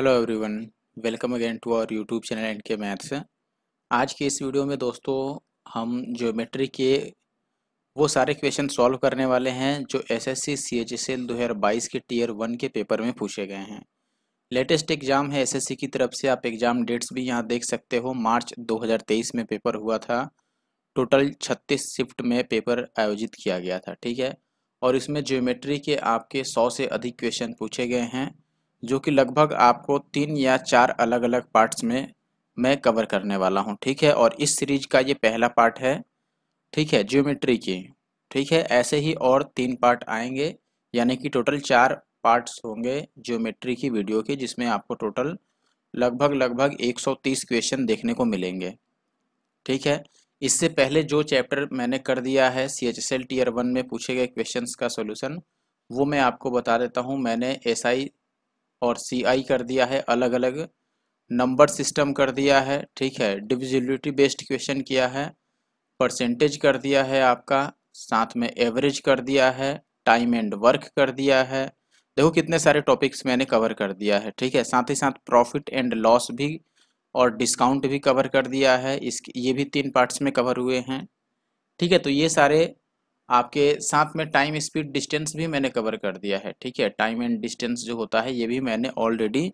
Hello everyone welcome again to our YouTube channel and K maths आज के इस video में दोस्तों हम ज्योमेट्री के वो सारे क्वेश्चन सॉल्व करने वाले हैं जो एसएससी सीएचएसएल 2022 के टीयर वन के पेपर में पूछे गए हैं लेटेस्ट एग्ज़ाम है एसएससी की तरफ से आप एग्ज़ाम डेट्स भी यहाँ देख सकते हो मार्च दो में पेपर हुआ था टोटल छत्तीस शिफ्ट में पेपर आयोजित किया गया था ठीक है और इसमें ज्योमेट्री के आपके सौ से अधिक क्वेश्चन पूछे गए हैं जो कि लगभग आपको तीन या चार अलग अलग पार्ट्स में मैं कवर करने वाला हूँ ठीक है और इस सीरीज का ये पहला पार्ट है ठीक है ज्योमेट्री की ठीक है ऐसे ही और तीन पार्ट आएंगे यानी कि टोटल चार पार्ट्स होंगे ज्योमेट्री की वीडियो के जिसमें आपको टोटल लगभग लगभग 130 क्वेश्चन देखने को मिलेंगे ठीक है इससे पहले जो चैप्टर मैंने कर दिया है C H S L tier one में पूछे गए क्वेश्चंस का सोल्यूशन वो मैं आपको बता देता हूँ मैंने एस आई और सी आई कर दिया है अलग अलग नंबर सिस्टम कर दिया है ठीक है डिविजिबिलिटी बेस्ड क्वेश्चन किया है परसेंटेज कर दिया है आपका साथ में एवरेज कर दिया है टाइम एंड वर्क कर दिया है देखो कितने सारे टॉपिक्स मैंने कवर कर दिया है ठीक है साथ ही साथ प्रॉफिट एंड लॉस भी और डिस्काउंट भी कवर कर दिया है इस ये भी तीन पार्ट्स में कवर हुए हैं ठीक है तो ये सारे आपके साथ में टाइम स्पीड डिस्टेंस भी मैंने कवर कर दिया है ठीक है टाइम एंड डिस्टेंस जो होता है ये भी मैंने ऑलरेडी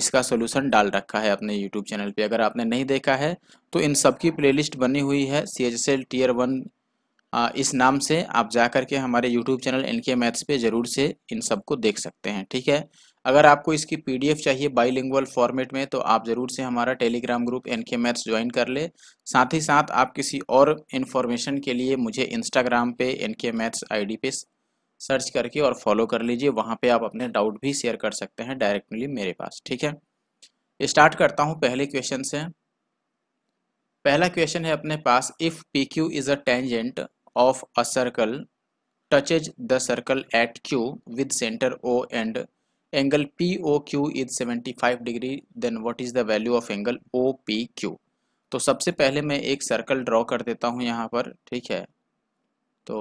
इसका सोल्यूशन डाल रखा है अपने यूट्यूब चैनल पे अगर आपने नहीं देखा है तो इन सब की प्लेलिस्ट बनी हुई है C H S L tier one इस नाम से आप जा करके के हमारे यूट्यूब चैनल इनके मैथ्स पे ज़रूर से इन सबको देख सकते हैं ठीक है अगर आपको इसकी पीडीएफ चाहिए बाईलिंगुअल फॉर्मेट में तो आप ज़रूर से हमारा telegram group N K maths join कर ले साथ ही साथ आप किसी और इन्फॉर्मेशन के लिए मुझे इंस्टाग्राम पे एन के मैथ्स आई पे सर्च करके और फॉलो कर लीजिए वहाँ पे आप अपने डाउट भी शेयर कर सकते हैं डायरेक्टली मेरे पास ठीक है स्टार्ट करता हूँ पहले क्वेश्चन से पहला क्वेश्चन है अपने पास if P Q is a tangent of a circle touches the circle at Q with centre O and angle POQ is 75 degree then what is the value of angle OPQ तो सबसे पहले मैं एक circle draw कर देता हूँ यहाँ पर ठीक है तो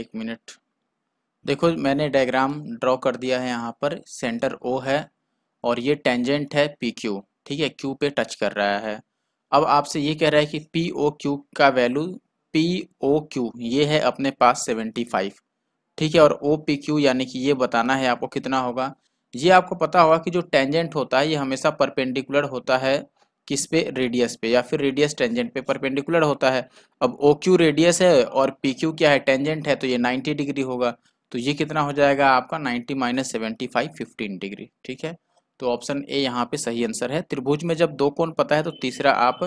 एक मिनट देखो मैंने डायग्राम ड्रॉ कर दिया है यहाँ पर सेंटर ओ है और ये टेंजेंट है पी क्यू ठीक है क्यू पे टच कर रहा है अब आपसे ये कह रहा है कि पी ओ क्यू का वैल्यू पी ओ क्यू ये है अपने पास सेवेंटी फाइव ठीक है और ओ पी क्यू यानी कि ये बताना है आपको कितना होगा ये आपको पता होगा कि जो टेंजेंट होता है ये हमेशा परपेंडिकुलर होता है किस पे रेडियस पे या फिर रेडियस टेंजेंट पे परपेंडिकुलर होता है अब ओ क्यू रेडियस है और पी क्यू क्या है टेंजेंट है तो ये 90 डिग्री होगा तो ये कितना हो जाएगा आपका 90 minus seventy five fifteen degree ठीक है तो ऑप्शन ए यहाँ पे सही आंसर है त्रिभुज में जब दो कोण पता है तो तीसरा आप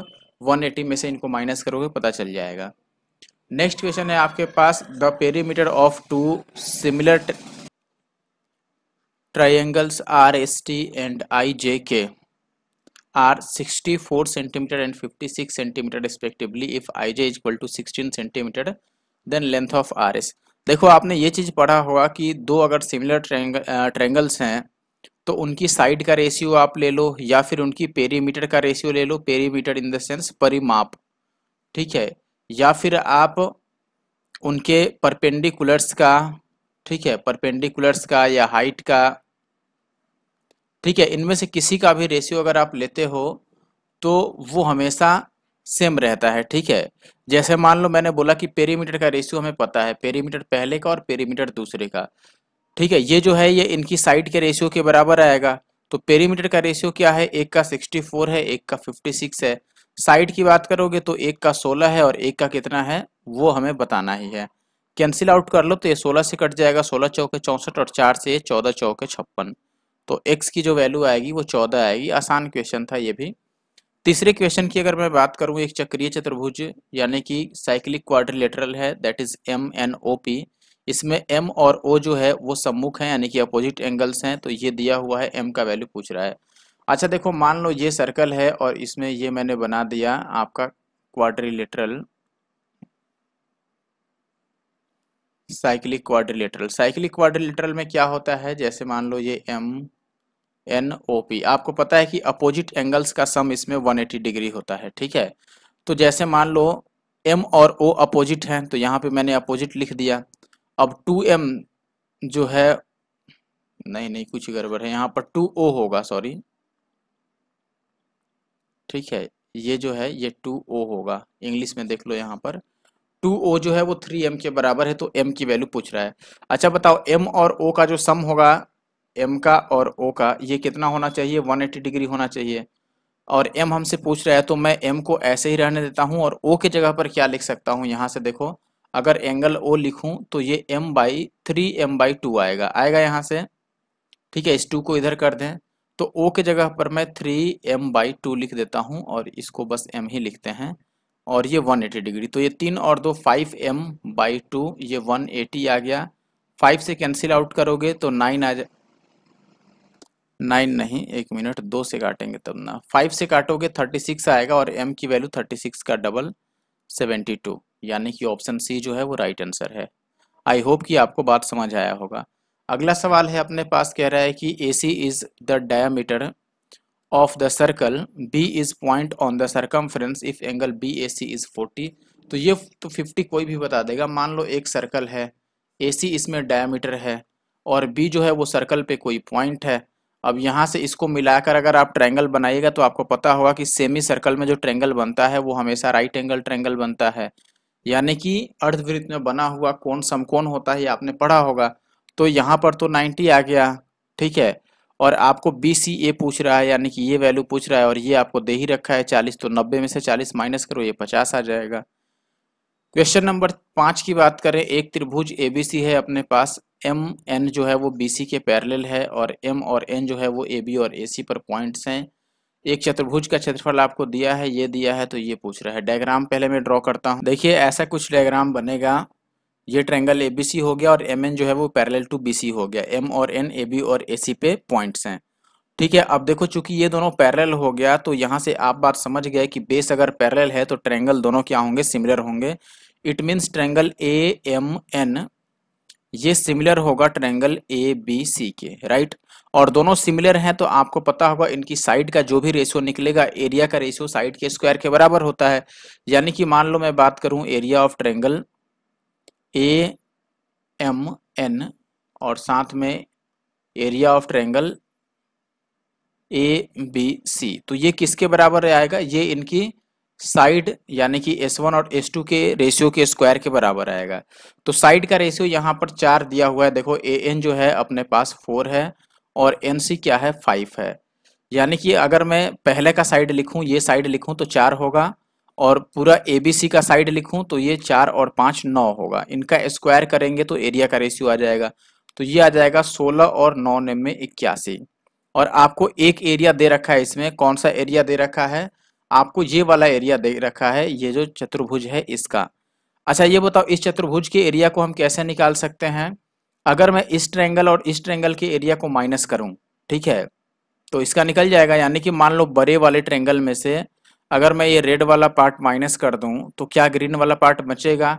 180 में से इनको माइनस करोगे पता चल जाएगा नेक्स्ट क्वेश्चन है आपके पास the perimeter of two similar triangles R S T and I J K are 64 centimeter and 56 respectively if I J is equal to 16 then length of R S देखो आपने ये चीज़ पढ़ा होगा कि दो अगर सिमिलर ट्रेंगल्स हैं तो उनकी साइड का रेशियो आप ले लो या फिर उनकी पेरीमीटर का रेशियो ले लो पेरीमीटर इन द सेंस परिमाप ठीक है या फिर आप उनके परपेंडिकुलर्स का ठीक है परपेंडिकुलर्स का या हाइट का ठीक है इनमें से किसी का भी रेशियो अगर आप लेते हो तो वो हमेशा सेम रहता है ठीक है जैसे मान लो मैंने बोला कि पेरीमीटर का रेशियो हमें पता है पेरीमीटर पहले का और पेरीमीटर दूसरे का ठीक है ये जो है ये इनकी साइड के रेशियो के बराबर आएगा तो पेरीमीटर का रेशियो क्या है एक का 64 है एक का 56 है साइड की बात करोगे तो एक का सोलह है और एक का कितना है वो हमें बताना ही है कैंसिल आउट कर लो तो ये सोलह से कट जाएगा सोलह चौके चौंसठ और चार से चौदह चौके छप्पन तो एक्स की जो वैल्यू आएगी वो चौदह आएगी आसान क्वेश्चन था ये भी तीसरे क्वेश्चन की अगर मैं बात करूँ एक चक्रीय चतुर्भुज यानी कि साइक्लिक क्वाड्रिलेटरल है that is M N O P इसमें एम और ओ जो है वो सम्मुख है यानी कि अपोजिट एंगल्स हैं तो ये दिया हुआ है एम का वैल्यू पूछ रहा है अच्छा देखो मान लो ये सर्कल है और इसमें ये मैंने बना दिया आपका quadrilateral cyclic quadrilateral cyclic quadrilateral में क्या होता है जैसे मान लो ये एम एन ओ पी आपको पता है कि अपोजिट एंगल्स का सम इसमें 180 डिग्री होता है ठीक है तो जैसे मान लो एम और ओ अपोजिट हैं तो यहाँ पे मैंने अपोजिट लिख दिया अब टू एम जो है नहीं नहीं कुछ गड़बड़ है यहाँ पर टू ओ होगा सॉरी ठीक है ये जो है ये टू ओ होगा इंग्लिश में देख लो यहाँ पर टू ओ जो है वो थ्री एम के बराबर है तो एम की वैल्यू पूछ रहा है अच्छा बताओ एम और ओ का जो सम होगा एम का और ओ का ये कितना होना चाहिए वन एट्टी डिग्री होना चाहिए और एम हमसे पूछ रहा है तो मैं एम को ऐसे ही रहने देता हूँ और ओ के जगह पर क्या लिख सकता हूँ यहाँ से देखो अगर एंगल ओ लिखूँ तो ये M by three M by two आएगा आएगा यहाँ से ठीक है इस टू को इधर कर दें तो ओ के जगह पर मैं थ्री एम बाई टू लिख देता हूँ और इसको बस एम ही लिखते हैं और ये 180 डिग्री तो ये तीन और दो फाइव एम बाई टू ये 180 आ गया फाइव से कैंसिल आउट करोगे तो नाइन आ जा नाइन नहीं एक मिनट दो से काटेंगे तब ना फाइव से काटोगे थर्टी सिक्स आएगा और एम की वैल्यू थर्टी सिक्स का डबल सेवेंटी टू यानी कि ऑप्शन सी जो है वो राइट आंसर है आई होप कि आपको बात समझ आया होगा अगला सवाल है अपने पास कह रहा है कि A C is the diameter of the circle B is point on the circumference if angle B A C is forty तो ये तो फिफ्टी कोई भी बता देगा मान लो एक सर्कल है ए सी इसमें डायामीटर है और बी जो है वो सर्कल पे कोई पॉइंट है अब यहाँ से इसको मिलाकर अगर आप ट्रैंगल बनाइएगा तो आपको पता होगा कि सेमी सर्कल में जो ट्रैंगल बनता है वो हमेशा राइट एंगल ट्रैंगल बनता है यानी कि अर्धवृत्त में बना हुआ कोण समकोण होता है ये आपने पढ़ा होगा तो यहाँ पर तो 90 आ गया ठीक है और आपको बी सी ए पूछ रहा है यानी कि ये वैल्यू पूछ रहा है और ये आपको दे ही रखा है 40 तो 90 में से 40 माइनस करो ये 50 आ जाएगा क्वेश्चन नंबर पाँच की बात करें एक त्रिभुज ए बी सी है अपने पास एम एन जो है वो बी सी के पैरेलल है और एम और एन जो है वो ए बी और ए सी पर पॉइंट्स हैं एक चतुर्भुज का क्षेत्रफल आपको दिया है ये दिया है तो ये पूछ रहा है डायग्राम पहले मैं ड्रॉ करता हूँ देखिए ऐसा कुछ डायग्राम बनेगा ये बी सी हो गया और एम जो है वो पैरेलल टू सी हो गया एम और एन ए बी और ए सी पे पॉइंट्स हैं ठीक है अब देखो चूंकि ये दोनों पैरेलल हो गया तो यहाँ से आप बात समझ गए कि बेस अगर पैरेलल है तो ट्रेंगल दोनों क्या होंगे सिमिलर होंगे it means triangle A M N ये सिमिलर होगा ट्रेंगल ए बी सी के राइट और दोनों सिमिलर हैं तो आपको पता होगा इनकी साइड का जो भी रेशियो निकलेगा एरिया का रेशियो साइड के स्क्वायर के बराबर होता है यानी कि मान लो मैं बात करूं area of triangle A M N और साथ में area of triangle A B C तो ये किसके बराबर आएगा ये इनकी साइड यानी कि S1 और S2 के रेशियो के स्क्वायर के बराबर आएगा तो साइड का रेशियो यहाँ पर चार दिया हुआ है देखो ए एन जो है अपने पास फोर है और एन सी क्या है फाइव है यानी कि अगर मैं पहले का साइड लिखूं ये साइड लिखूं तो चार होगा और पूरा ए बी सी का साइड लिखूं तो ये चार और पाँच नौ होगा इनका स्क्वायर करेंगे तो एरिया का रेशियो आ जाएगा तो ये आ जाएगा सोलह और नौ में इक्यासी और आपको एक एरिया दे रखा है इसमें कौन सा एरिया दे रखा है आपको ये वाला एरिया दे रखा है ये जो चतुर्भुज है इसका अच्छा ये बताओ इस चतुर्भुज के एरिया को हम कैसे निकाल सकते हैं अगर मैं इस ट्रेंगल और इस ट्रेंगल के एरिया को माइनस करूं ठीक है तो इसका निकल जाएगा यानी कि मान लो बड़े वाले ट्रेंगल में से अगर मैं ये रेड वाला पार्ट माइनस कर दूं तो क्या ग्रीन वाला पार्ट बचेगा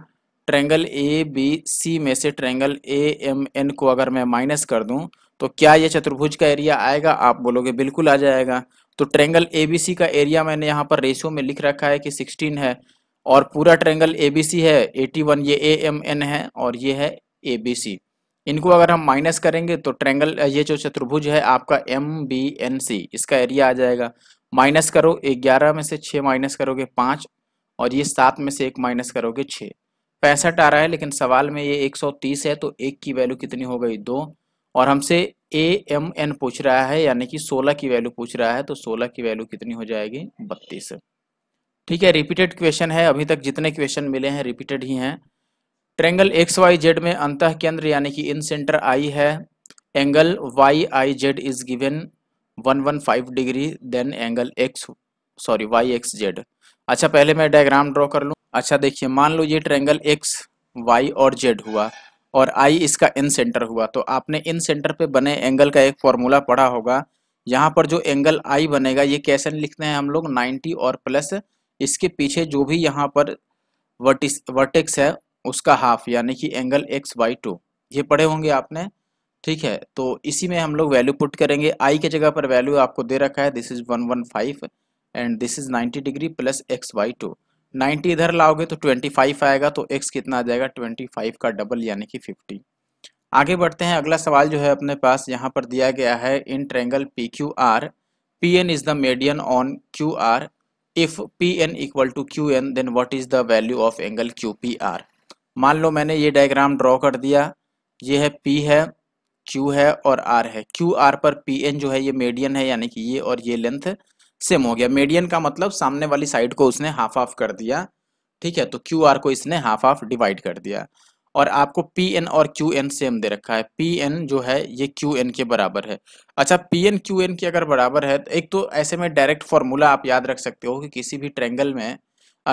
ट्रेंगल ए बी सी में से ट्रेंगल ए एम एन को अगर मैं माइनस कर दूं तो क्या ये चतुर्भुज का एरिया आएगा आप बोलोगे बिल्कुल आ जाएगा तो ट्रेंगल ए बी सी का एरिया मैंने यहाँ पर रेशियो में लिख रखा है कि सिक्सटीन है और पूरा ट्रेंगल ए बी सी है एटी वन ये ए एम एन है और ये है ए बी सी इनको अगर हम माइनस करेंगे तो ट्रेंगल ये जो चतुर्भुज है आपका एम बी एन सी इसका एरिया आ जाएगा माइनस करो ग्यारह में से छः माइनस करोगे पाँच और ये सात में से एक माइनस करोगे छः पैंसठ आ रहा है लेकिन सवाल में ये एक सौ तीस है तो एक की वैल्यू कितनी हो गई दो और हमसे ए एम एन पूछ रहा है यानी कि सोलह की वैल्यू पूछ रहा है तो सोलह की वैल्यू कितनी हो जाएगी बत्तीस ठीक है रिपीटेड क्वेश्चन है अभी तक जितने क्वेश्चन मिले हैं रिपीटेड ही हैं ट्रेंगल एक्स वाई जेड में अंत केंद्र यानी कि इन सेंटर आई है angle Y I Z is given 115 degree then angle X sorry Y X Z अच्छा पहले मैं डायग्राम ड्रॉ कर लूँ अच्छा देखिए मान लो ये ट्रैंगल एक्स वाई और जेड हुआ और आई इसका इन सेंटर हुआ तो आपने इन सेंटर पे बने एंगल का एक फॉर्मूला पढ़ा होगा यहाँ पर जो एंगल आई बनेगा ये कैसे लिखते हैं हम लोग नाइन्टी और प्लस इसके पीछे जो भी यहाँ पर वर्टिस वर्टेक्स है उसका हाफ यानी कि एंगल एक्स वाई टू ये पढ़े होंगे आपने ठीक है तो इसी में हम लोग वैल्यू पुट करेंगे आई के जगह पर वैल्यू आपको दे रखा है this is one one five and this is ninety degree plus X by two ninety इधर लाओगे तो ट्वेंटी फाइव आएगा तो एक्स कितना आ जाएगा ट्वेंटी फाइव का डबल यानी कि फिफ्टी आगे बढ़ते हैं अगला सवाल जो है अपने पास यहाँ पर दिया गया है in triangle P Q R P N is the median on Q R if P N equal to Q N then what is the value of angle Q P R मान लो मैंने ये डायग्राम ड्रॉ कर दिया ये है P है Q है और आर है क्यू आर पर पी एन जो है ये मेडियन है यानी कि ये और ये लेंथ सेम हो गया मेडियन का मतलब सामने वाली साइड को उसने हाफ ऑफ कर दिया ठीक है तो क्यू आर को इसने हाफ ऑफ डिवाइड कर दिया और आपको पी एन और क्यू एन सेम दे रखा है पी एन जो है ये क्यू एन के बराबर है अच्छा पी एन क्यू एन के अगर बराबर है तो एक तो ऐसे में डायरेक्ट फॉर्मूला आप याद रख सकते हो कि किसी भी ट्रेंगल में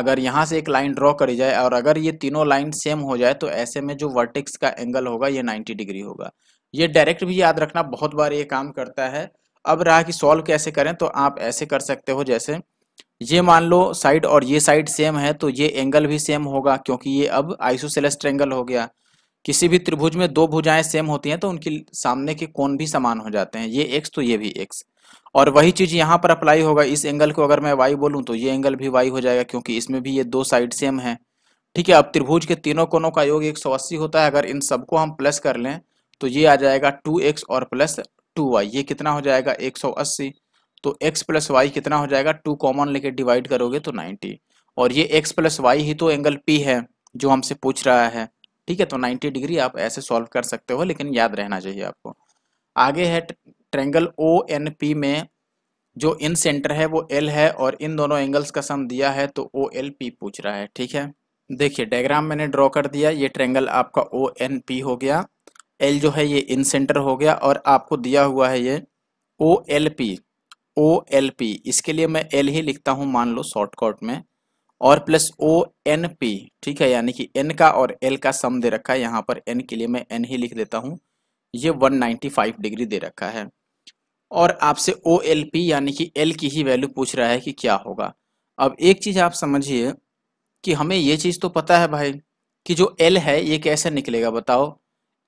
अगर यहाँ से एक लाइन ड्रॉ करी जाए और अगर ये तीनों लाइन सेम हो जाए तो ऐसे में जो वर्टिक्स का एंगल होगा ये 90 डिग्री होगा ये डायरेक्ट भी याद रखना बहुत बार ये काम करता है अब रहा कि सॉल्व कैसे करें तो आप ऐसे कर सकते हो जैसे ये मान लो साइड और ये साइड सेम है तो ये एंगल भी सेम होगा क्योंकि ये अब आइसोसेलेस्ट एंगल हो गया किसी भी त्रिभुज में दो भुजाएं सेम होती हैं तो उनके सामने के कोण भी समान हो जाते हैं ये एक्स तो ये भी एक्स और वही चीज़ यहाँ पर अप्लाई होगा इस एंगल को अगर मैं वाई बोलूँ तो ये एंगल भी वाई हो जाएगा क्योंकि इसमें भी ये दो साइड सेम है ठीक है अब त्रिभुज के तीनों कोनों का योग एक होता है अगर इन सबको हम प्लस कर लें तो ये आ जाएगा टू एक्स और प्लस टू वाई ये कितना हो जाएगा एक सौ अस्सी तो एक्स प्लस वाई कितना हो जाएगा टू कॉमन लेके डिवाइड करोगे तो नाइन्टी और ये एक्स प्लस वाई ही तो एंगल पी है जो हमसे पूछ रहा है ठीक है तो 90 डिग्री आप ऐसे सॉल्व कर सकते हो लेकिन याद रहना चाहिए आपको आगे है ट्रेंगल ओ एन पी में जो इन सेंटर है वो एल है और इन दोनों एंगल्स का सम दिया है तो ओ एल पी पूछ रहा है ठीक है देखिए डायग्राम मैंने ड्रॉ कर दिया ये ट्रेंगल आपका ओ एन पी हो गया एल जो है ये इन सेंटर हो गया और आपको दिया हुआ है ये O L P O L P इसके लिए मैं एल ही लिखता हूँ मान लो शॉर्टकट में और प्लस ओ एन पी ठीक है यानी कि एन का और एल का सम दे रखा है यहाँ पर एन के लिए मैं एन ही लिख देता हूँ ये 195 डिग्री दे रखा है और आपसे ओ एल पी यानी कि एल की ही वैल्यू पूछ रहा है कि क्या होगा अब एक चीज़ आप समझिए कि हमें ये चीज़ तो पता है भाई कि जो एल है ये कैसे निकलेगा बताओ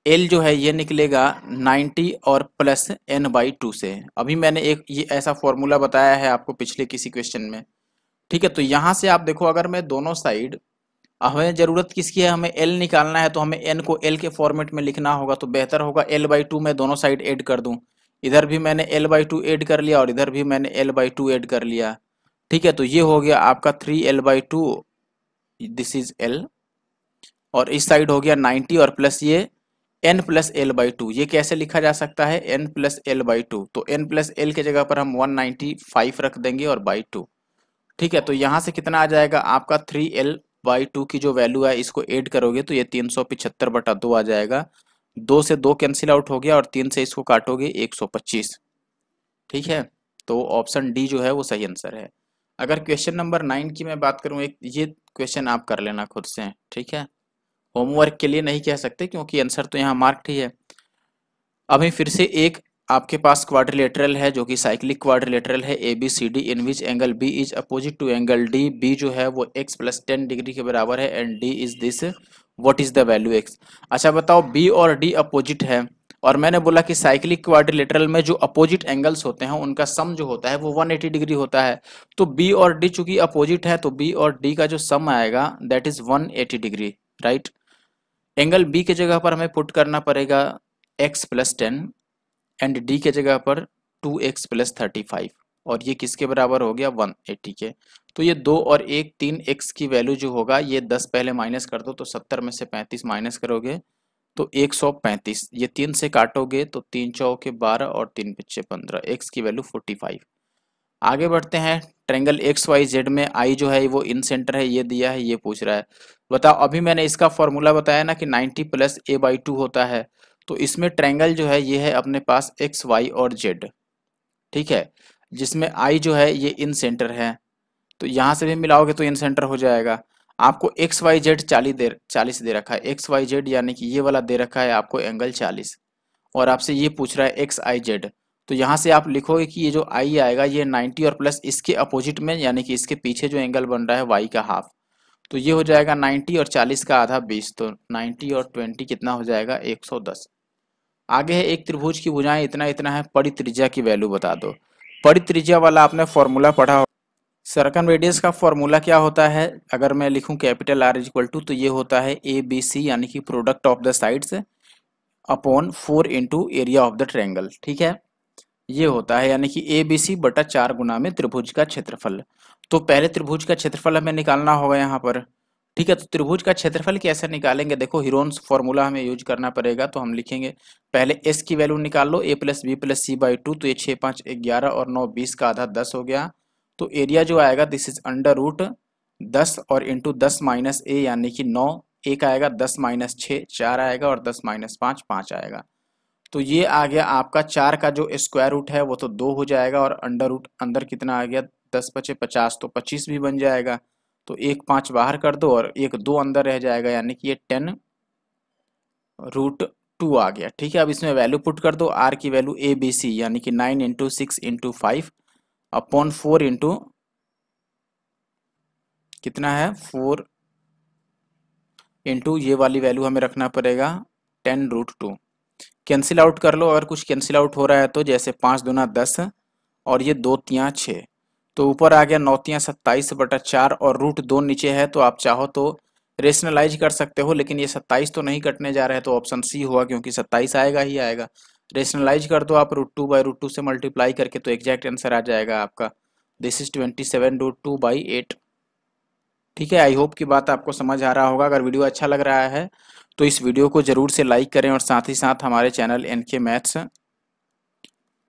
एल जो है ये निकलेगा 90 और प्लस एन बाई टू से अभी मैंने एक ये ऐसा फॉर्मूला बताया है आपको पिछले किसी क्वेश्चन में ठीक है तो यहाँ से आप देखो अगर मैं दोनों साइड हमें ज़रूरत किसकी है हमें एल निकालना है तो हमें एन को एल के फॉर्मेट में लिखना होगा तो बेहतर होगा एल बाई टू मैं दोनों साइड ऐड कर दूँ इधर भी मैंने एल बाई टू एड कर लिया और इधर भी मैंने एल बाई टू एड कर लिया ठीक है तो ये हो गया आपका three L by two this is L और इस साइड हो गया नाइन्टी और प्लस ये N plus L by two ये कैसे लिखा जा सकता है N plus L by two तो एन प्लस एल की जगह पर हम वन नाइन्टी फाइव रख देंगे और बाई टू ठीक है तो यहाँ से कितना आ जाएगा आपका थ्री एल बाई टू की जो वैल्यू है इसको ऐड करोगे तो ये तीन सौ पिछहत्तर बटा दो आ जाएगा दो से दो कैंसिल आउट हो गया और तीन से इसको काटोगे एक सौ पच्चीस ठीक है तो ऑप्शन डी जो है वो सही आंसर है अगर क्वेश्चन नंबर नाइन की मैं बात करूँ एक ये क्वेश्चन आप कर लेना खुद से ठीक है होमवर्क के लिए नहीं कह सकते क्योंकि आंसर तो यहाँ मार्क्ड ही है अभी फिर से एक आपके पास क्वाड्रिलेटरल है जो कि साइक्लिक क्वाड्रिलेटरल है A B C D in which angle B is opposite to angle D B जो है वो एक्स प्लस टेन डिग्री के बराबर है and D is this what is the value X अच्छा बताओ बी और डी अपोजिट है और मैंने बोला कि साइक्लिक क्वाड्रिलेटरल में जो अपोजिट एंगल्स होते हैं उनका सम जो होता है वो एटी डिग्री होता है तो बी और डी चूंकि अपोजिट है तो बी और डी का जो सम आएगा that is eighty degree right right? Angle B के जगह पर हमें पुट करना पड़ेगा X plus ten and D के जगह पर two X plus thirty five और ये किसके बराबर हो गया वन एट्टी के तो ये दो और एक तीन एक्स की वैल्यू जो होगा ये दस पहले माइनस कर दो तो सत्तर में से पैंतीस माइनस करोगे तो एक सौ पैंतीस ये तीन से काटोगे तो तीन चौके बारह और तीन पिछे पंद्रह एक्स की वैल्यू फोर्टी फाइव आगे बढ़ते हैं ट्रेंगल एक्स वाई जेड में आई जो है वो इन सेंटर है ये दिया है ये पूछ रहा है बताओ अभी मैंने इसका फॉर्मूला बताया ना कि 90 प्लस ए बाई टू होता है तो इसमें ट्रेंगल जो है ये है अपने पास एक्स वाई और जेड ठीक है जिसमें आई जो है ये इन सेंटर है तो यहाँ से भी मिलाओगे तो इन सेंटर हो जाएगा आपको एक्स वाई जेड चालीस दे चालीस दे रखा है एक्स वाई जेड यानी कि ये वाला दे रखा है आपको एंगल चालीस और आपसे ये पूछ रहा है एक्स आई जेड तो यहाँ से आप लिखोगे कि ये जो आई आएगा ये 90 और प्लस इसके अपोजिट में यानी कि इसके पीछे जो एंगल बन रहा है वाई का हाफ तो ये हो जाएगा 90 और 40 का आधा 20 तो 90 और 20 कितना हो जाएगा 110 आगे है एक त्रिभुज की भुजाएं इतना इतना है परित्रिज्या की वैल्यू बता दो परित्रिज्या वाला आपने फॉर्मूला पढ़ा हो सर्कम रेडियस का फॉर्मूला क्या होता है अगर मैं लिखूं कैपिटल आर इक्वल टू तो ये होता है ए बी सी यानी कि product of the sides upon four into area of the triangle ठीक है ये होता है यानी कि ए बी सी बटा चार गुना में त्रिभुज का क्षेत्रफल तो पहले त्रिभुज का क्षेत्रफल हमें निकालना होगा यहाँ पर ठीक है तो त्रिभुज का क्षेत्रफल कैसे निकालेंगे देखो हिरोन्स फॉर्मूला हमें यूज करना पड़ेगा तो हम लिखेंगे पहले एस की वैल्यू निकाल लो A plus B plus C by two तो ये छः पाँच ग्यारह और नौ बीस का आधा दस हो गया तो एरिया जो आएगा दिस इज अंडर रूट दस और इंटू दस माइनस ए यानी कि नौ एक आएगा दस माइनस छः चार आएगा और दस माइनस पाँच पाँच आएगा तो ये आ गया आपका चार का जो स्क्वायर रूट है वो तो दो हो जाएगा और अंडर रूट अंदर कितना आ गया दस पचे पचास तो पच्चीस भी बन जाएगा तो एक पाँच बाहर कर दो और एक दो अंदर रह जाएगा यानी कि ये टेन रूट टू आ गया ठीक है अब इसमें वैल्यू पुट कर दो आर की वैल्यू ए बी सी यानी कि nine into six into five upon four into कितना है फोर इंटू ये वाली वैल्यू हमें रखना पड़ेगा ten root two cancel out कर लो अगर कुछ कैंसिल आउट हो रहा है तो जैसे पाँच दुना दस और ये दो तिया छः तो ऊपर आ गया नौतियाँ सत्ताईस बटा चार और रूट दो नीचे है तो आप चाहो तो रेशनलाइज कर सकते हो लेकिन ये सत्ताईस तो नहीं कटने जा रहा है तो ऑप्शन सी हुआ क्योंकि सत्ताईस आएगा ही आएगा रेशनलाइज कर दो आप root two by root two से मल्टीप्लाई करके तो एग्जैक्ट आंसर आ जाएगा आपका this is twenty seven root two by eight ठीक है आई होप की बात आपको समझ आ रहा होगा अगर वीडियो अच्छा लग रहा है तो इस वीडियो को ज़रूर से लाइक करें और साथ ही साथ हमारे चैनल एन के मैथ्स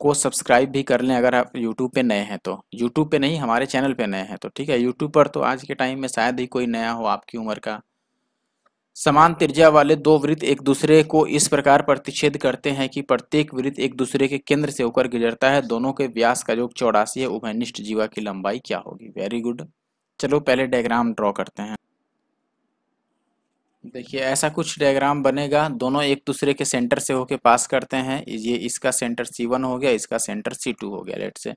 को सब्सक्राइब भी कर लें अगर आप यूट्यूब पे नए हैं तो यूट्यूब पे नहीं हमारे चैनल पे नए हैं तो ठीक है यूट्यूब पर तो आज के टाइम में शायद ही कोई नया हो आपकी उम्र का समान त्रिज्या वाले दो वृत्त एक दूसरे को इस प्रकार प्रतिच्छेद करते हैं कि प्रत्येक वृत्त एक दूसरे के केंद्र से होकर गुजरता है दोनों के व्यास का जो चौड़ासी है उभयनिष्ठ जीवा की लंबाई क्या होगी वेरी गुड चलो पहले डायग्राम ड्रॉ करते हैं देखिए ऐसा कुछ डायग्राम बनेगा दोनों एक दूसरे के सेंटर से होके पास करते हैं ये इसका सेंटर सी वन हो गया इसका सेंटर सी टू हो गया लेट से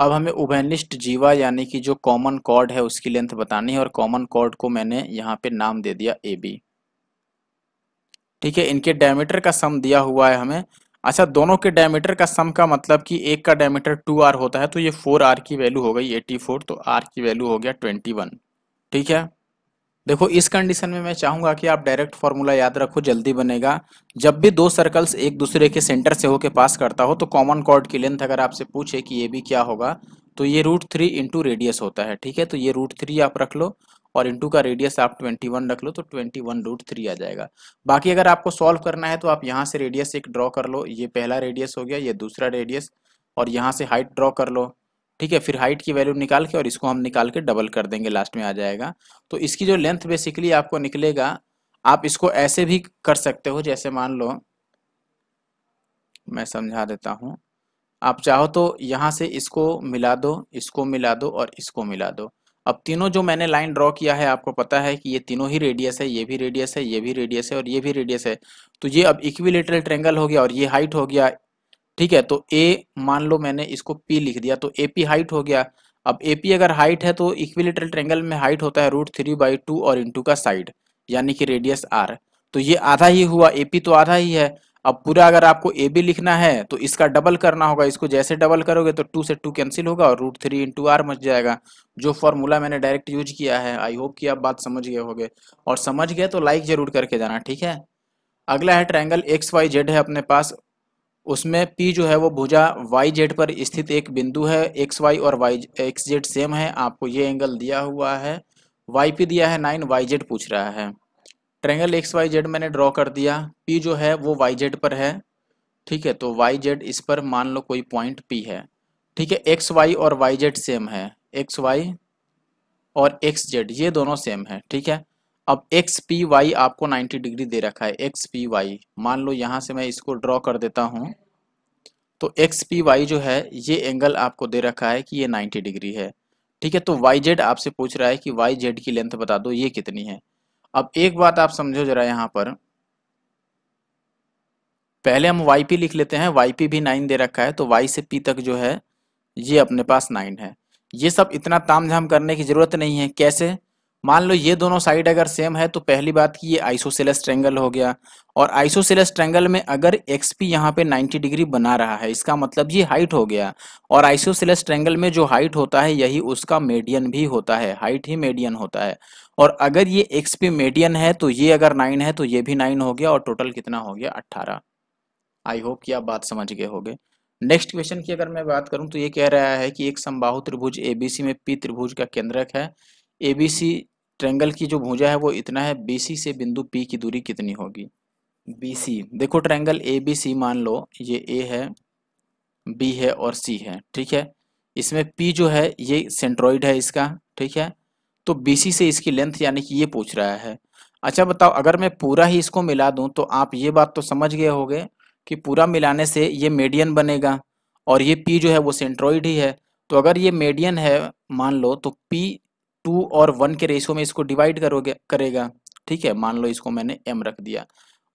अब हमें उभयनिष्ठ जीवा यानी कि जो कॉमन कॉर्ड है उसकी लेंथ बतानी है और कॉमन कॉर्ड को मैंने यहाँ पे नाम दे दिया ए बी ठीक है इनके डायमीटर का सम दिया हुआ है हमें अच्छा दोनों के डायमीटर का सम का मतलब कि एक का डायमीटर टू आर होता है तो ये फोर आर की वैल्यू हो गई एटी फोर तो आर की वैल्यू हो गया ट्वेंटी वन ठीक है देखो इस कंडीशन में मैं चाहूंगा कि आप डायरेक्ट फॉर्मूला याद रखो जल्दी बनेगा जब भी दो सर्कल्स एक दूसरे के सेंटर से होके पास करता हो तो कॉमन कॉर्ड की लेंथ अगर आपसे पूछे कि ये भी क्या होगा तो ये रूट थ्री इंटू रेडियस होता है ठीक है तो ये रूट थ्री आप रख लो और इंटू का रेडियस आप 21 रख लो तो 21 वन रूट थ्री आ जाएगा बाकी अगर आपको सॉल्व करना है तो आप यहाँ से रेडियस एक ड्रॉ कर लो ये पहला रेडियस हो गया ये दूसरा रेडियस और यहाँ से हाइट ड्रॉ कर लो ठीक है फिर हाइट की वैल्यू निकाल के और इसको हम निकाल के डबल कर देंगे लास्ट में आ जाएगा तो इसकी जो लेंथ बेसिकली आपको निकलेगा आप इसको ऐसे भी कर सकते हो जैसे मान लो मैं समझा देता हूँ आप चाहो तो यहाँ से इसको मिला दो इसको मिला दो और इसको मिला दो अब तीनों जो मैंने लाइन ड्रॉ किया है आपको पता है कि ये तीनों ही रेडियस है ये भी रेडियस है ये भी रेडियस है और ये भी रेडियस है तो ये अब इक्विलेटरल ट्रेंगल हो गया और ये हाइट हो गया ठीक है तो ए मान लो मैंने इसको पी लिख दिया तो ए पी हाइट हो गया अब ए पी अगर हाइट है तो इक्विलेटरल ट्रेंगल में हाइट होता है रूट थ्री बाई टू और इंटू का साइड यानी कि रेडियस आर तो ये आधा ही हुआ ए पी तो आधा ही है अब पूरा अगर आपको ए बी लिखना है तो इसका डबल करना होगा इसको जैसे डबल करोगे तो टू से टू कैंसिल होगा और रूट थ्री इंटू आर मच जाएगा जो फॉर्मूला मैंने डायरेक्ट यूज किया है आई होप कि आप बात समझ गए होगे और समझ गए तो लाइक जरूर करके जाना ठीक है अगला है ट्रायंगल एक्स वाई जेड है अपने पास उसमें पी जो है वो भुजा वाई जेड पर स्थित एक बिंदु है एक्स वाई और वाई एक्स जेड सेम है आपको ये एंगल दिया हुआ है वाई पी दिया है नाइन वाई जेड पूछ रहा है ट्रेंगल एक्स वाई जेड मैंने ड्रॉ कर दिया पी जो है वो वाई जेड पर है ठीक है तो वाई जेड इस पर मान लो कोई पॉइंट पी है ठीक है एक्स वाई और वाई जेड सेम है एक्स वाई और एक्स जेड ये दोनों सेम है ठीक है अब एक्स पी वाई आपको 90 डिग्री दे रखा है एक्स पी वाई मान लो यहाँ से मैं इसको ड्रॉ कर देता हूँ तो एक्स पी वाई जो है ये एंगल आपको दे रखा है कि ये 90 डिग्री है ठीक है तो वाई जेड आपसे पूछ रहा है कि वाई जेड की लेंथ बता दो ये कितनी है अब एक बात आप समझो जरा यहाँ पर पहले हम वाई पी लिख लेते हैं वाई पी भी नाइन दे रखा है तो वाई से पी तक जो है ये अपने पास नाइन है ये सब इतना ताम झाम करने की ज़रूरत नहीं है कैसे मान लो ये दोनों साइड अगर सेम है तो पहली बात की ये आइसोसेलस ट्रेंगल हो गया और आइसोसेलस ट्रेंगल में अगर एक्सपी यहाँ पे 90 डिग्री बना रहा है इसका मतलब ये हाइट हो गया और आइसोसेलस ट्रेंगल में जो हाइट होता है यही उसका मेडियन भी होता है हाइट ही मेडियन होता है और अगर ये एक्स पी मेडियन है तो ये अगर नाइन है तो ये भी नाइन हो गया और टोटल कितना हो गया अट्ठारह आई होप कि आप बात समझ गए होगे नेक्स्ट क्वेश्चन की अगर मैं बात करूं तो ये कह रहा है कि एक समबाहु त्रिभुज सी में पी त्रिभुज का केंद्रक है सी ट्रेंगल की जो भूजा है वो इतना है सी से बिंदु पी की दूरी कितनी होगी सी देखो ट्रेंगल ए बी सी मान लो ये ए है बी है और सी है ठीक है इसमें पी जो है ये सेंट्रॉइड है इसका ठीक है तो बीसी से इसकी लेंथ यानी कि ये पूछ रहा है अच्छा बताओ अगर मैं पूरा ही इसको मिला दूं तो आप ये बात तो समझ गए होगे कि पूरा मिलाने से ये मेडियन बनेगा और ये पी जो है वो सेंट्रोइड ही है तो अगर ये मेडियन है मान लो तो पी टू और वन के रेशो में इसको डिवाइड करोगे करेगा ठीक है मान लो इसको मैंने एम रख दिया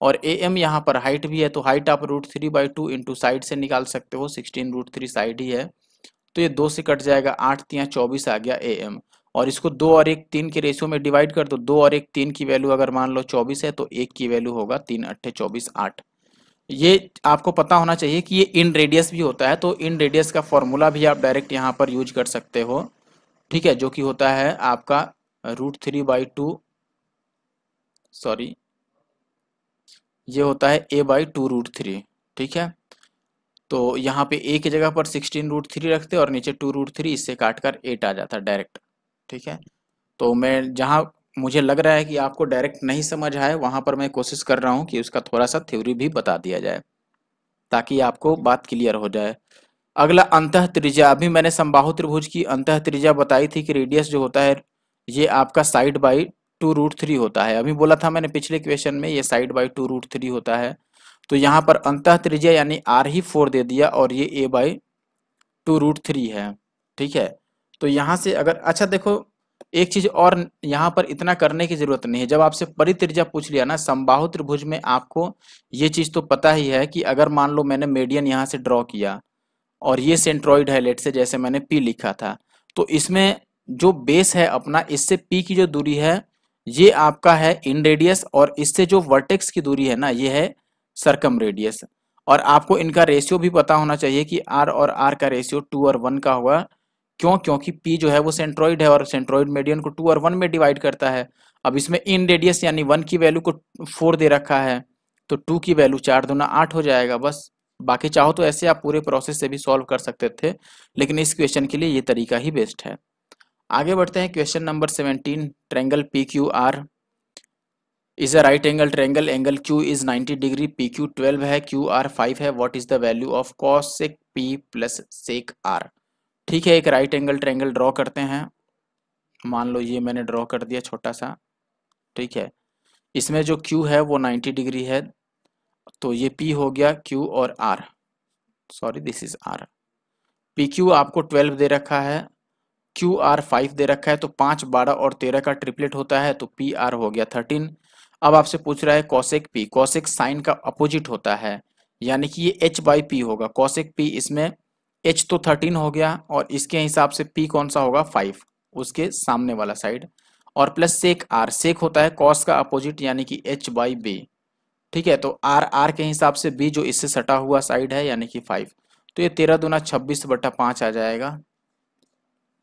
और ए एम यहाँ पर हाइट भी है तो हाइट आप root three by two into side से निकाल सकते हो सिक्सटीन रूट थ्री साइड ही है तो ये दो से कट जाएगा आठ तिया चौबीस आ गया ए एम और इसको दो और एक तीन के रेशियो में डिवाइड कर दो दो और एक तीन की वैल्यू अगर मान लो चौबीस है तो एक की वैल्यू होगा तीन अट्ठे चौबीस आठ ये आपको पता होना चाहिए कि ये इन रेडियस भी होता है तो इन रेडियस का फॉर्मूला भी आप डायरेक्ट यहाँ पर यूज कर सकते हो ठीक है जो कि होता है आपका root three by two sorry ये होता है A by two root three ठीक है तो यहाँ पे ए की जगह पर सिक्सटीन रूट थ्री रखते और नीचे टू रूट थ्री इससे काटकर एट आ जाता डायरेक्ट ठीक है तो मैं जहाँ मुझे लग रहा है कि आपको डायरेक्ट नहीं समझ आए वहाँ पर मैं कोशिश कर रहा हूँ कि उसका थोड़ा सा थ्योरी भी बता दिया जाए ताकि आपको बात क्लियर हो जाए अगला अंत त्रिज्या अभी मैंने संबाहु त्रिभुज की अंत त्रिज्या बताई थी कि रेडियस जो होता है ये आपका side by two root three होता है अभी बोला था मैंने पिछले क्वेश्चन में ये side by two root three होता है तो यहाँ पर अंत त्रिज्या यानी आर ही फोर दे दिया और ये A by two root three है ठीक है तो यहाँ से अगर अच्छा देखो एक चीज और यहाँ पर इतना करने की जरूरत नहीं है जब आपसे परित्रिज्या पूछ लिया ना समबाहु त्रिभुज में आपको ये चीज तो पता ही है कि अगर मान लो मैंने मेडियन यहाँ से ड्रॉ किया और ये सेंट्रॉइड है लेट से जैसे मैंने पी लिखा था तो इसमें जो बेस है अपना इससे पी की जो दूरी है ये आपका है इन रेडियस और इससे जो वर्टेक्स की दूरी है ना ये है सरकम रेडियस और आपको इनका रेशियो भी पता होना चाहिए कि आर और आर का रेशियो टू और वन का होगा क्यों क्योंकि पी जो है वो सेंट्रॉइड है और सेंट्रॉइड मेडियन को टू और वन में डिवाइड करता है अब इसमें इन रेडियस यानी वन की वैल्यू को फोर दे रखा है तो टू की वैल्यू चार दोना आठ हो जाएगा बस बाकी चाहो तो ऐसे आप पूरे प्रोसेस से भी सॉल्व कर सकते थे लेकिन इस क्वेश्चन के लिए ये तरीका ही बेस्ट है आगे बढ़ते हैं question number seventeen triangle P Q R is a right angle triangle angle Q is ninety degree P Q twelve है क्यू आर फाइव है what is the value of cosec P plus sec R ठीक है एक right angle triangle draw करते हैं मान लो ये मैंने ड्रॉ कर दिया छोटा सा ठीक है इसमें जो क्यू है वो नाइन्टी डिग्री है तो ये पी हो गया क्यू और R sorry this is R P Q आपको ट्वेल्व दे रखा है क्यू आर फाइव दे रखा है तो पाँच बारह और तेरह का ट्रिपलेट होता है तो पी आर हो गया थर्टीन अब आपसे पूछ रहा है कॉशेक पी कॉसेक साइन का अपोजिट होता है यानी कि ये एच बाई पी होगा कॉसेक पी इसमें एच तो थर्टीन हो गया और इसके हिसाब से पी कौन सा होगा फाइव उसके सामने वाला साइड और प्लस सेक आर सेक होता है कॉस का अपोजिट यानी कि एच बाई बी ठीक है तो आर आर के हिसाब से बी जो इससे सटा हुआ साइड है यानी कि फाइव तो ये तेरह दुना छब्बीस बटा पाँच आ जाएगा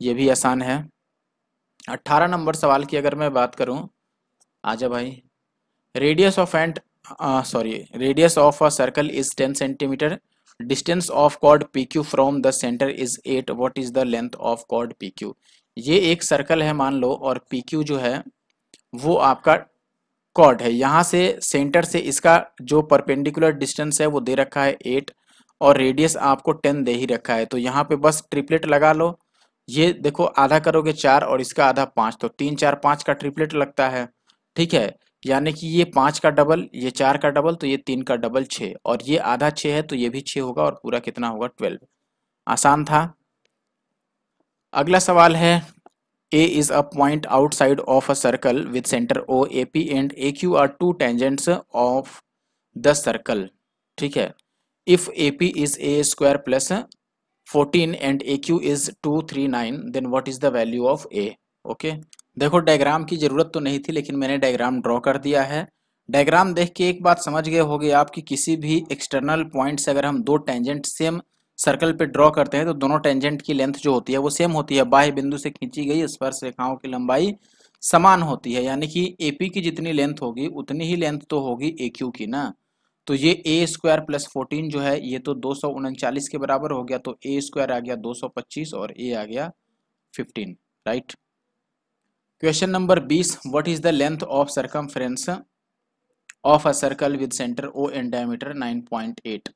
ये भी आसान है अट्ठारह नंबर सवाल की अगर मैं बात करूँ आजा भाई radius of and sorry radius of a circle is ten centimetre distance of chord P Q from the centre is eight what is the length of chord P Q ये एक सर्कल है मान लो और पी क्यू जो है वो आपका cord है यहाँ से सेंटर से इसका जो परपेंडिकुलर डिस्टेंस है वो दे रखा है एट और रेडियस आपको टेन दे ही रखा है तो यहाँ पे बस ट्रिपलेट लगा लो ये देखो आधा करोगे चार और इसका आधा पाँच तो तीन चार पाँच का ट्रिपलेट लगता है ठीक है यानी कि ये पाँच का डबल ये चार का डबल तो ये तीन का डबल छः और ये आधा छः है तो ये भी छः होगा और पूरा कितना होगा ट्वेल्व आसान था अगला सवाल है A is a point outside of a circle with centre O A P and A Q are two tangents of the circle ठीक है if A P is A square plus fourteen and A Q is two three nine then what is the value of A okay देखो diagram की ज़रूरत तो नहीं थी लेकिन मैंने डायग्राम ड्रॉ कर दिया है डायग्राम देख के एक बात समझ गए होगे आप कि किसी भी एक्सटर्नल पॉइंट से अगर हम दो टेंजेंट सेम सर्कल पे ड्रॉ करते हैं तो दोनों टेंजेंट की लेंथ जो होती है वो सेम होती है बाह्य बिंदु से खींची गई स्पर्श रेखाओं की लंबाई समान होती है यानी कि ए पी की जितनी लेंथ होगी उतनी ही लेंथ तो होगी ए क्यू की ना तो ये ए स्क्वायर प्लस फोर्टीन जो है ये तो दो सौ उनचालीस के बराबर हो गया तो ए स्क्वायर आ गया दो सौ पच्चीस और ए आ गया फिफ्टीन राइट क्वेश्चन नंबर बीस what is the length of फ्रेंस of a circle with centre O and diameter 9.8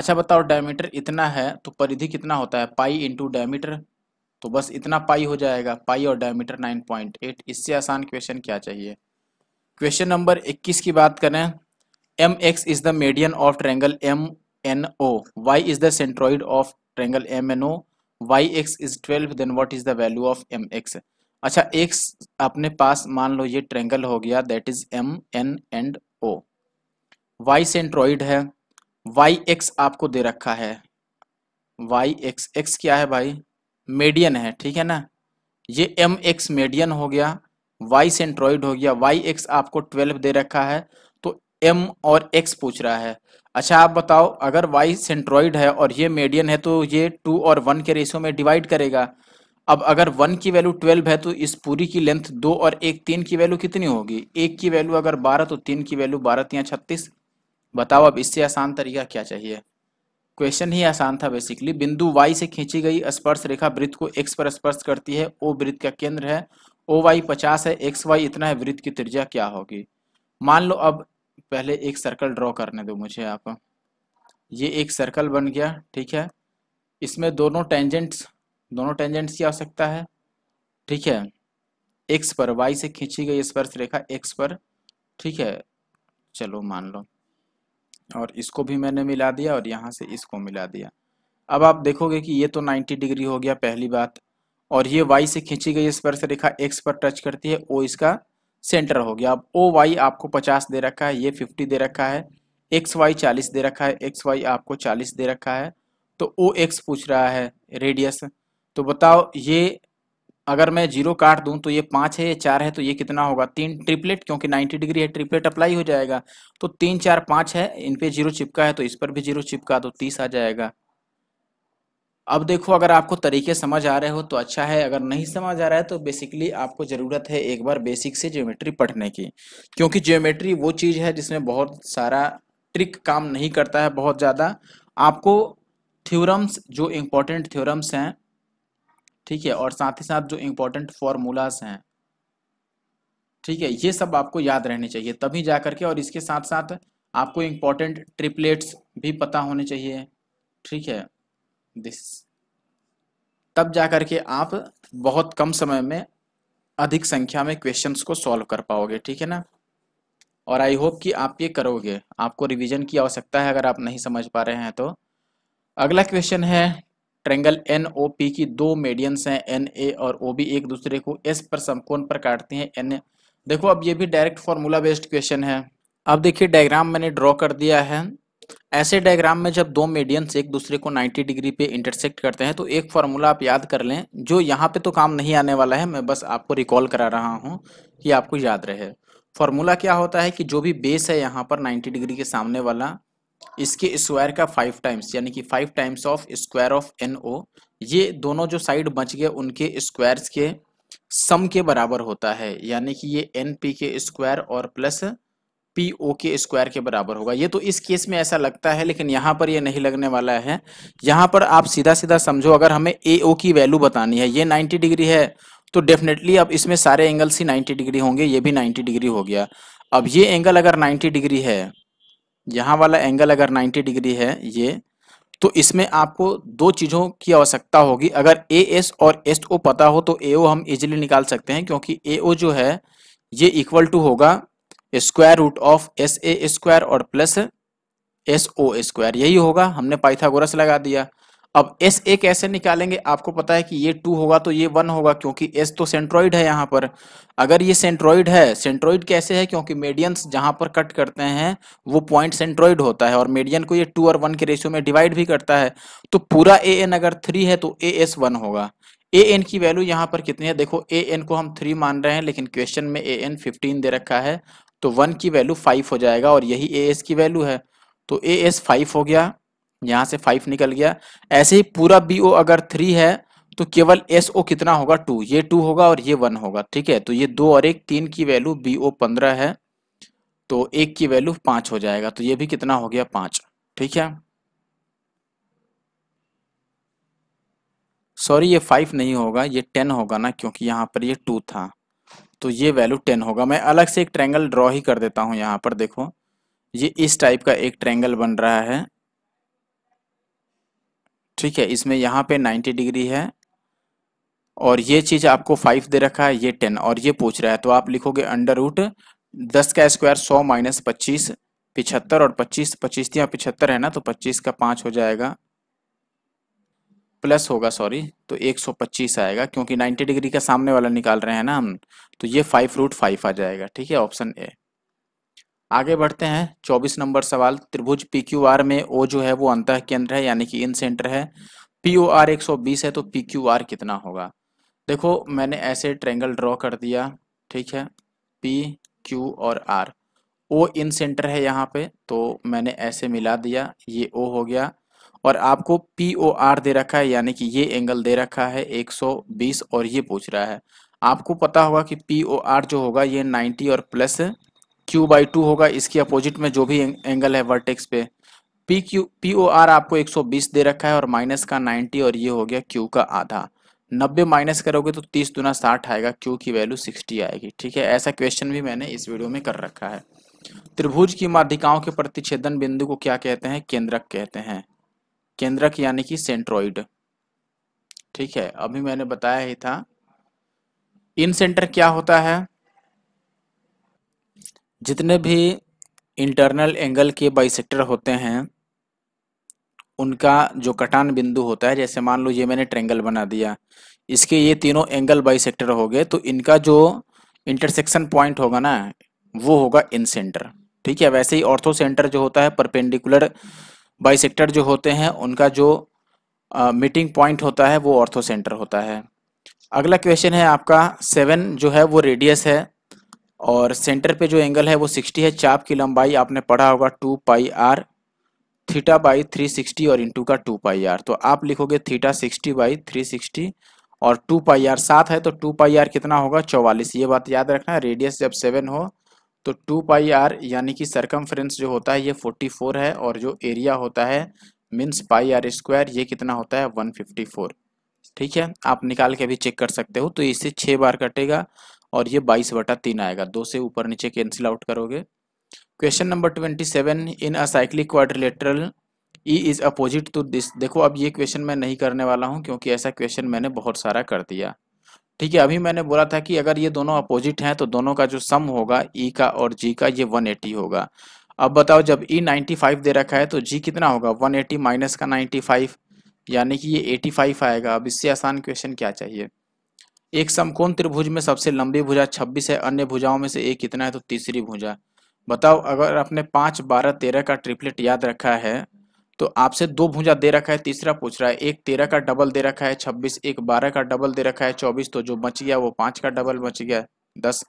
अच्छा बताओ डायमीटर इतना है तो परिधि कितना होता है पाई इंटू डायमीटर तो बस इतना पाई हो जाएगा पाई और डायमीटर 9.8 इससे आसान क्वेश्चन क्या चाहिए क्वेश्चन नंबर 21 की बात करें M X is the median of triangle M N O Y is the centroid of triangle M N O Y X is twelve then what is the value of M X अच्छा एक अपने पास मान लो ये triangle हो गया that is M N and O Y centroid है Y X आपको दे रखा है वाई एक्स एक्स क्या है भाई मेडियन है ठीक है ना ये एम एक्स मेडियन हो गया वाई सेंट्रोइड हो गया वाई एक्स आपको ट्वेल्व दे रखा है तो एम और एक्स पूछ रहा है अच्छा आप बताओ अगर वाई सेंट्रोइड है और ये मेडियन है तो ये टू और वन के रेशियो में डिवाइड करेगा अब अगर वन की वैल्यू ट्वेल्व है तो इस पूरी की लेंथ दो और एक तीन की वैल्यू कितनी होगी एक की वैल्यू अगर बारह तो तीन की वैल्यू बारह तीन छत्तीस बताओ अब इससे आसान तरीका क्या चाहिए क्वेश्चन ही आसान था बेसिकली बिंदु वाई से खींची गई स्पर्श रेखा वृत्त को एक्स पर स्पर्श करती है ओ वृत्त का केंद्र है ओ वाई पचास है एक्स वाई इतना है वृत्त की त्रिज्या क्या होगी मान लो अब पहले एक सर्कल ड्रॉ करने दो मुझे आप ये एक सर्कल बन गया ठीक है इसमें दोनों टेंजेंट्स दोनों टेंजेंट्स की आवश्यकता है ठीक है एक्स पर वाई से खींची गई स्पर्श रेखा एक्स पर ठीक है चलो मान लो और इसको भी मैंने मिला दिया और यहाँ से इसको मिला दिया अब आप देखोगे कि ये तो 90 डिग्री हो गया पहली बात और ये वाई से खींची गई स्पर्श रेखा एक्स पर टच करती है ओ इसका सेंटर हो गया अब ओ वाई आपको 50 दे रखा है ये 50 दे रखा है एक्स वाई चालीस दे रखा है एक्स वाई आपको चालीस दे रखा है तो ओ एक्स पूछ रहा है रेडियस तो बताओ ये अगर मैं जीरो काट दूं तो ये पाँच है ये चार है तो ये कितना होगा तीन ट्रिपलेट क्योंकि 90 डिग्री है ट्रिपलेट अप्लाई हो जाएगा तो तीन चार पाँच है इन पे जीरो चिपका है तो इस पर भी जीरो चिपका तो तीस आ जाएगा अब देखो अगर आपको तरीके समझ आ रहे हो तो अच्छा है अगर नहीं समझ आ रहा है तो बेसिकली आपको ज़रूरत है एक बार बेसिक से ज्योमेट्री पढ़ने की क्योंकि ज्योमेट्री वो चीज़ है जिसमें बहुत सारा ट्रिक काम नहीं करता है बहुत ज़्यादा आपको थ्योरम्स जो इम्पोर्टेंट थ्योरम्स हैं ठीक है और साथ ही साथ जो इम्पोर्टेंट फॉर्मूलाज हैं ठीक है ये सब आपको याद रहने चाहिए तभी जा करके और इसके साथ साथ आपको इम्पोर्टेंट ट्रिपलेट्स भी पता होने चाहिए ठीक है दिस तब जा करके आप बहुत कम समय में अधिक संख्या में क्वेश्चंस को सॉल्व कर पाओगे ठीक है ना और आई होप कि आप ये करोगे आपको रिवीजन की आवश्यकता है अगर आप नहीं समझ पा रहे हैं तो अगला क्वेश्चन है ट्रेंगल एन ओ पी की दो मेडियंस हैं एन ए और ओ बी एक दूसरे को एस पर समकोण पर काटते हैं एन ए देखो अब ये भी डायरेक्ट फॉर्मूला बेस्ड क्वेश्चन है अब देखिए डायग्राम मैंने ड्रॉ कर दिया है ऐसे डायग्राम में जब दो मेडियंस एक दूसरे को 90 डिग्री पे इंटरसेक्ट करते हैं तो एक फार्मूला आप याद कर लें जो यहाँ पे तो काम नहीं आने वाला है मैं बस आपको रिकॉल करा रहा हूँ कि आपको याद रहे फार्मूला क्या होता है कि जो भी बेस है यहाँ पर 90 डिग्री के सामने वाला इसके स्क्वायर का फाइव टाइम्स यानी कि five times of square of N O ये दोनों जो साइड बच गए उनके स्क्वायर्स के सम के बराबर होता है यानी कि ये एन पी के स्क्वायर और प्लस पी ओ के स्क्वायर के बराबर होगा ये तो इस केस में ऐसा लगता है लेकिन यहाँ पर ये नहीं लगने वाला है यहाँ पर आप सीधा सीधा समझो अगर हमें ए ओ की वैल्यू बतानी है ये नाइन्टी डिग्री है तो डेफिनेटली अब इसमें सारे एंगल्स ही नाइन्टी डिग्री होंगे ये भी नाइन्टी डिग्री हो गया अब ये एंगल अगर नाइन्टी डिग्री है यहाँ वाला एंगल अगर 90 डिग्री है ये तो इसमें आपको दो चीज़ों की आवश्यकता होगी अगर ए एस और एस ओ पता हो तो ए ओ हम इजिली निकाल सकते हैं क्योंकि ए ओ जो है ये इक्वल टू होगा square root of S A square और प्लस एस ओ स्क्वायर यही होगा हमने पाइथागोरस लगा दिया अब एस ए कैसे निकालेंगे आपको पता है कि ये टू होगा तो ये वन होगा क्योंकि एस तो सेंट्रॉइड है यहाँ पर अगर ये सेंट्रॉइड है सेंट्रॉइड कैसे है क्योंकि मेडियंस जहाँ पर कट करते हैं वो पॉइंट सेंट्रॉइड होता है और मेडियन को ये टू और वन के रेशियो में डिवाइड भी करता है तो पूरा ए एन अगर थ्री है तो ए एस वन होगा ए एन की वैल्यू यहाँ पर कितनी है देखो ए एन को हम थ्री मान रहे हैं लेकिन क्वेश्चन में ए एन फिफ्टीन दे रखा है तो वन की वैल्यू फाइव हो जाएगा और यही ए एस की वैल्यू है तो ए एस फाइव हो गया यहाँ से फाइव निकल गया ऐसे ही पूरा बी ओ अगर थ्री है तो केवल एस ओ कितना होगा टू ये टू होगा और ये वन होगा ठीक है तो ये दो और एक तीन की वैल्यू बी ओ पंद्रह है तो एक की वैल्यू पांच हो जाएगा तो ये भी कितना हो गया पांच ठीक है सॉरी ये फाइव नहीं होगा ये टेन होगा ना क्योंकि यहाँ पर ये टू था तो ये वैल्यू टेन होगा मैं अलग से एक ट्रैंगल ड्रॉ ही कर देता हूँ यहाँ पर देखो ये इस टाइप का एक ट्रैंगल बन रहा है ठीक है इसमें यहाँ पे 90 डिग्री है और ये चीज़ आपको फाइव दे रखा है ये टेन और ये पूछ रहा है तो आप लिखोगे अंडर रूट दस का स्क्वायर सौ माइनस पच्चीस पिछहत्तर और पच्चीस पच्चीस तो या पिछहत्तर है ना तो पच्चीस का पाँच हो जाएगा प्लस होगा सॉरी तो 125 आएगा क्योंकि 90 डिग्री का सामने वाला निकाल रहे हैं ना हम तो ये फाइव रूट फाइव आ जाएगा ठीक है ऑप्शन ए आगे बढ़ते हैं चौबीस नंबर सवाल त्रिभुज पी क्यू आर में ओ जो है वो अंत केंद्र है यानी कि इन सेंटर है पी ओ आर एक सौ बीस है तो पी क्यू आर कितना होगा देखो मैंने ऐसे ट्रेंगल ड्रॉ कर दिया ठीक है पी क्यू और आर ओ इन सेंटर है यहाँ पे तो मैंने ऐसे मिला दिया ये ओ हो गया और आपको पी ओ आर दे रखा है यानी कि ये एंगल दे रखा है 120 और ये पूछ रहा है आपको पता होगा कि पी ओ आर जो होगा ये 90 और प्लस क्यू बाई टू होगा इसके अपोजिट में जो भी एंगल है वर्टेक्स पे P Q P O R आपको 120 दे रखा है और माइनस का 90 और ये हो गया क्यू का आधा 90 माइनस करोगे तो 30 दुना 60 आएगा क्यू की वैल्यू 60 आएगी ठीक है ऐसा क्वेश्चन भी मैंने इस वीडियो में कर रखा है त्रिभुज की माध्यिकाओं के प्रतिच्छेदन बिंदु को क्या कहते हैं केंद्रक कहते हैं केंद्रक यानी कि सेंट्रोइड ठीक है अभी मैंने बताया ही था इन सेंटर क्या होता है जितने भी इंटरनल एंगल के बाइसेक्टर होते हैं उनका जो कटान बिंदु होता है जैसे मान लो ये मैंने ट्रेंगल बना दिया इसके ये तीनों एंगल बाइसेक्टर हो गए तो इनका जो इंटरसेक्शन पॉइंट होगा ना वो होगा इन सेंटर ठीक है वैसे ही ऑर्थो सेंटर जो होता है परपेंडिकुलर बाइसेक्टर जो होते हैं उनका जो मीटिंग पॉइंट होता है वो ऑर्थो सेंटर होता है अगला क्वेश्चन है आपका सेवन जो है वो रेडियस है और सेंटर पे जो एंगल है वो 60 है चाप की लंबाई आपने पढ़ा होगा two pi R theta by three sixty और इंटू का टू पाई आर तो आप लिखोगे theta sixty by three sixty और टू पाई आर सात है तो टू पाई आर कितना होगा चौवालीस ये बात याद रखना है रेडियस जब सेवन हो तो टू पाई आर यानी कि सरकम जो होता है ये फोर्टी फोर है और जो एरिया होता है मीन्स पाई आर स्क्वायर ये कितना होता है वन फिफ्टी फोर ठीक है आप निकाल के भी चेक कर सकते हो तो इसे छः बार कटेगा और ये बाईस बटा तीन आएगा दो से ऊपर नीचे कैंसिल आउट करोगे question number twenty seven in a cyclic quadrilateral E is opposite to this देखो अब ये क्वेश्चन मैं नहीं करने वाला हूँ क्योंकि ऐसा क्वेश्चन मैंने बहुत सारा कर दिया ठीक है अभी मैंने बोला था कि अगर ये दोनों अपोजिट हैं तो दोनों का जो सम होगा ई e का और जी का ये एटी होगा अब बताओ जब ई e 95 दे रखा है तो जी कितना होगा 180 माइनस का 95 यानी कि ये 85 आएगा अब इससे आसान क्वेश्चन क्या चाहिए एक समकोण त्रिभुज में सबसे लंबी भुजा छब्बीस है अन्य भुजाओं में से एक कितना है तो तीसरी भुजा बताओ अगर आपने पाँच बारह तेरह का ट्रिपलेट याद रखा है तो आपसे दो भुजा दे रखा है तीसरा पूछ रहा है एक तेरह का डबल दे रखा है छब्बीस एक बारह का डबल दे रखा है चौबीस तो जो बच गया वो पाँच का डबल बच गया दस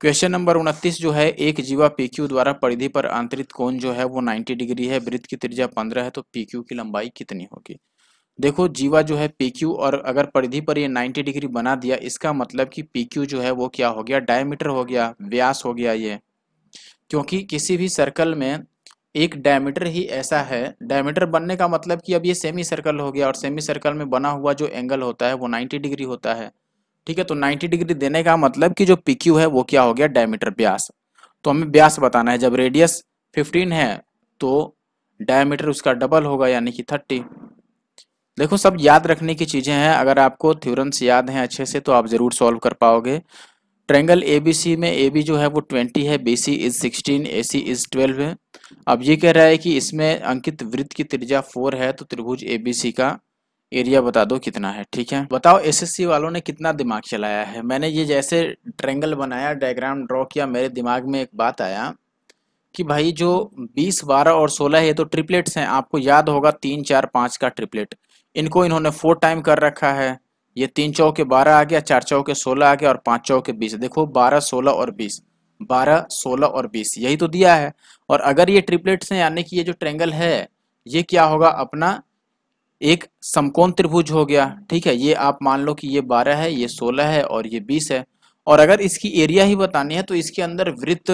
क्वेश्चन नंबर उनतीस जो है एक जीवा पीक्यू द्वारा परिधि पर आंतरित कोण जो है वो 90 डिग्री है वृत्त की त्रिज्या 15 है तो पीक्यू की लंबाई कितनी होगी देखो जीवा जो है पी क्यू और अगर परिधि पर ये 90 डिग्री बना दिया इसका मतलब कि पी क्यू जो है वो क्या हो गया डायमीटर हो गया व्यास हो गया ये क्योंकि किसी भी सर्कल में एक डायमीटर ही ऐसा है डायमीटर बनने का मतलब कि अब ये सेमी सर्कल हो गया और सेमी सर्कल में बना हुआ जो एंगल होता है वो 90 डिग्री होता है ठीक है तो 90 डिग्री देने का मतलब कि जो पी क्यू है वो क्या हो गया डायमीटर व्यास तो हमें व्यास बताना है जब रेडियस 15 है तो डायमीटर उसका डबल होगा यानी कि 30 देखो सब याद रखने की चीज़ें हैं अगर आपको थ्योरम्स याद हैं अच्छे से तो आप ज़रूर सॉल्व कर पाओगे ट्रेंगल ए बी सी में ए बी जो है वो ट्वेंटी है B C is sixteen A C is twelve है अब ये कह रहा है कि इसमें अंकित वृत्त की त्रिज्या फोर है तो त्रिभुज ए बी सी का एरिया बता दो कितना है ठीक है बताओ सी वालों ने कितना दिमाग चलाया है मैंने ये जैसे ट्रेंगल बनाया डायग्राम ड्रॉ किया मेरे दिमाग में एक बात आया कि भाई जो 20, 12 और 16 है ये तो ट्रिपलेट्स हैं आपको याद होगा तीन चार पाँच का ट्रिपलेट इनको इन्होंने फोर टाइम कर रखा है ये तीन चौके बारह आ गया चार चौके सोलह आ गया और चौ चौके बीस देखो बारह सोलह और बीस बारह सोलह और बीस यही तो दिया है और अगर ये ट्रिपलेट्स हैं यानी कि ये जो ट्रेंगल है ये क्या होगा अपना एक समकोण त्रिभुज हो गया ठीक है ये आप मान लो कि ये बारह है ये सोलह है और ये बीस है और अगर इसकी एरिया ही बतानी है तो इसके अंदर वृत्त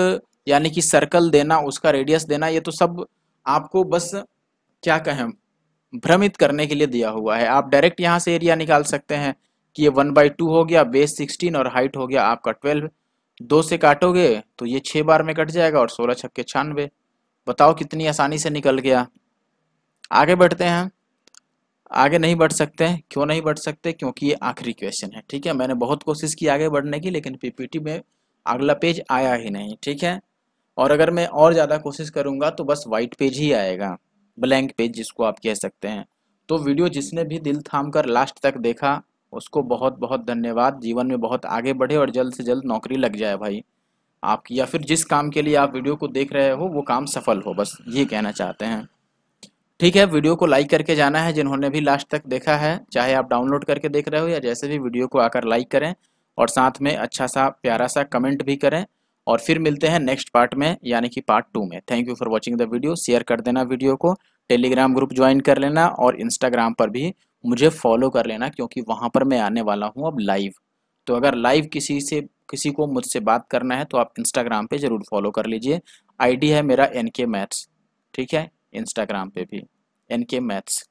यानी कि सर्कल देना उसका रेडियस देना ये तो सब आपको बस क्या कहें भ्रमित करने के लिए दिया हुआ है आप डायरेक्ट यहाँ से एरिया निकाल सकते हैं कि ये वन बाई टू हो गया बेस सिक्सटीन और हाइट हो गया आपका ट्वेल्व दो से काटोगे तो ये छः बार में कट जाएगा और सोलह छक्के छानवे बताओ कितनी आसानी से निकल गया आगे बढ़ते हैं आगे नहीं बढ़ सकते हैं क्यों नहीं बढ़ सकते क्योंकि ये आखिरी क्वेश्चन है ठीक है मैंने बहुत कोशिश की आगे बढ़ने की लेकिन पीपीटी में अगला पेज आया ही नहीं ठीक है और अगर मैं और ज़्यादा कोशिश करूँगा तो बस वाइट पेज ही आएगा ब्लैंक पेज जिसको आप कह सकते हैं तो वीडियो जिसने भी दिल थाम कर लास्ट तक देखा उसको बहुत बहुत धन्यवाद जीवन में बहुत आगे बढ़े और जल्द से जल्द नौकरी लग जाए भाई आपकी या फिर जिस काम के लिए आप वीडियो को देख रहे हो वो काम सफल हो बस ये कहना चाहते हैं ठीक है वीडियो को लाइक करके जाना है जिन्होंने भी लास्ट तक देखा है चाहे आप डाउनलोड करके देख रहे हो या जैसे भी वीडियो को आकर लाइक करें और साथ में अच्छा सा प्यारा सा कमेंट भी करें और फिर मिलते हैं नेक्स्ट पार्ट में यानी कि पार्ट टू में thank you for watching the video share कर देना वीडियो को टेलीग्राम ग्रुप ज्वाइन कर लेना और इंस्टाग्राम पर भी मुझे फॉलो कर लेना क्योंकि वहाँ पर मैं आने वाला हूँ अब लाइव तो अगर लाइव किसी से किसी को मुझसे बात करना है तो आप इंस्टाग्राम पे ज़रूर फॉलो कर लीजिए आईडी है मेरा एन के मैथ्स ठीक है इंस्टाग्राम पे भी एन के मैथ्स